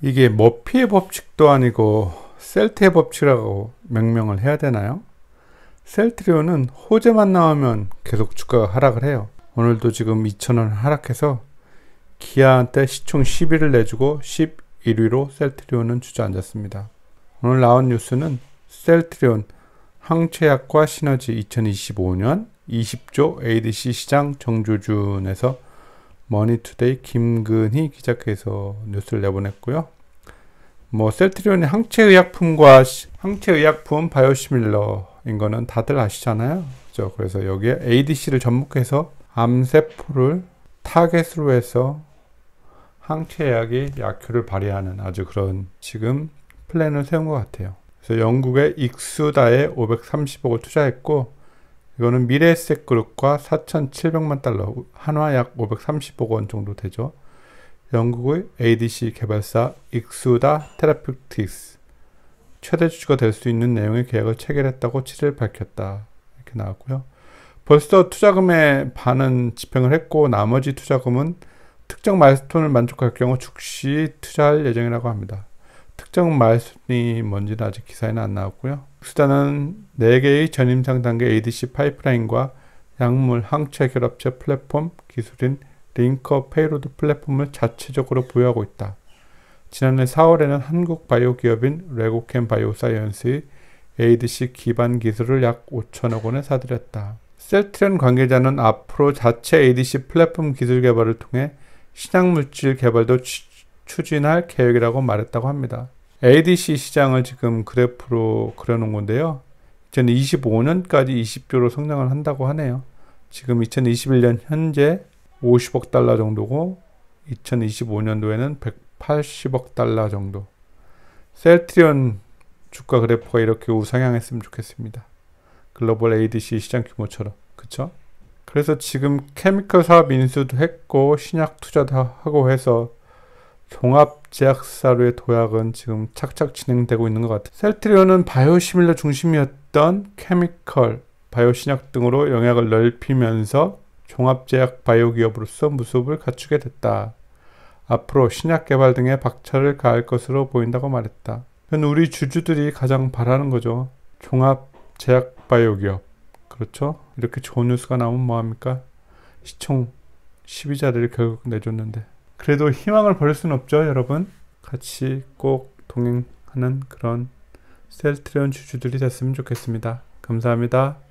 이게 머피의 뭐 법칙도 아니고 셀트의 법칙이라고 명명을 해야 되나요? 셀트리온은 호재만 나오면 계속 주가가 하락을 해요. 오늘도 지금 2,000원 하락해서 기아한테 시총 10위를 내주고 11위로 셀트리온은 주저앉았습니다. 오늘 나온 뉴스는 셀트리온 항체약과 시너지 2025년 20조 ADC 시장 정조준에서 머니투데이 김근희 기자께서 뉴스를 내보냈고요. 뭐 셀트리온의 항체의약품과 항체의약품 바이오시밀러인 거는 다들 아시잖아요. 그죠? 그래서 여기에 ADC를 접목해서 암세포를 타겟으로 해서 항체약이 약효를 발휘하는 아주 그런 지금 플랜을 세운 것 같아요. 그래서 영국의 익수다에 530억을 투자했고 이거는 미래에셋 그룹과 4,700만 달러, 한화 약 530억 원 정도 되죠. 영국의 ADC 개발사 익수다 테라퓨틱스 최대 주주가 될 수 있는 내용의 계약을 체결했다고 7일 밝혔다. 이렇게 나왔고요. 벌써 투자금의 반은 집행을 했고 나머지 투자금은 특정 마일스톤을 만족할 경우 즉시 투자할 예정이라고 합니다. 특정 마일스톤이 뭔지는 아직 기사에는 안 나왔고요. 수자는 4개의 전임상 단계 ADC 파이프라인과 약물 항체 결합체 플랫폼 기술인 링커 페이로드 플랫폼을 자체적으로 보유하고 있다. 지난해 4월에는 한국 바이오 기업인 레고캠 바이오사이언스의 ADC 기반 기술을 약 5천억 원에 사들였다. 셀트리온 관계자는 앞으로 자체 ADC 플랫폼 기술 개발을 통해 신약 물질 개발도 추진할 계획이라고 말했다고 합니다. ADC 시장을 지금 그래프로 그려놓은 건데요. 2025년까지 20조로 성장을 한다고 하네요. 지금 2021년 현재 50억 달러 정도고 2025년도에는 180억 달러 정도. 셀트리온 주가 그래프가 이렇게 우상향했으면 좋겠습니다. 글로벌 ADC 시장 규모처럼. 그쵸? 그래서 지금 케미컬 사업 인수도 했고 신약 투자도 하고 해서 종합제약사로의 도약은 지금 착착 진행되고 있는 것 같아요. 셀트리온은 바이오시밀러 중심이었던 케미컬, 바이오신약 등으로 영향을 넓히면서 종합제약 바이오기업으로서 무습을 갖추게 됐다. 앞으로 신약 개발 등에 박차를 가할 것으로 보인다고 말했다. 그건 우리 주주들이 가장 바라는 거죠. 종합 제약 바이오기업. 그렇죠? 이렇게 좋은 뉴스가 나오면 뭐합니까? 시총 12자리를 결국 내줬는데. 그래도 희망을 버릴 수는 없죠, 여러분. 같이 꼭 동행하는 그런 셀트리온 주주들이 됐으면 좋겠습니다. 감사합니다.